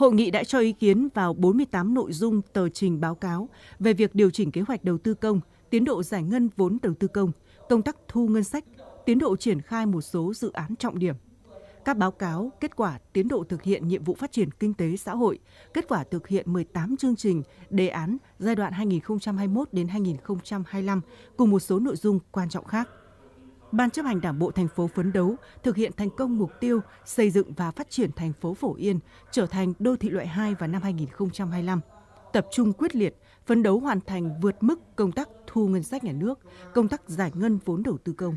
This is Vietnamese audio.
Hội nghị đã cho ý kiến vào 48 nội dung tờ trình báo cáo về việc điều chỉnh kế hoạch đầu tư công, tiến độ giải ngân vốn đầu tư công, công tác thu ngân sách, tiến độ triển khai một số dự án trọng điểm. Các báo cáo, kết quả tiến độ thực hiện nhiệm vụ phát triển kinh tế xã hội, kết quả thực hiện 18 chương trình, đề án giai đoạn 2021 đến 2025 cùng một số nội dung quan trọng khác. Ban chấp hành Đảng bộ thành phố phấn đấu thực hiện thành công mục tiêu xây dựng và phát triển thành phố Phổ Yên trở thành đô thị loại 2 vào năm 2025. Tập trung quyết liệt, phấn đấu hoàn thành vượt mức công tác thu ngân sách nhà nước, công tác giải ngân vốn đầu tư công.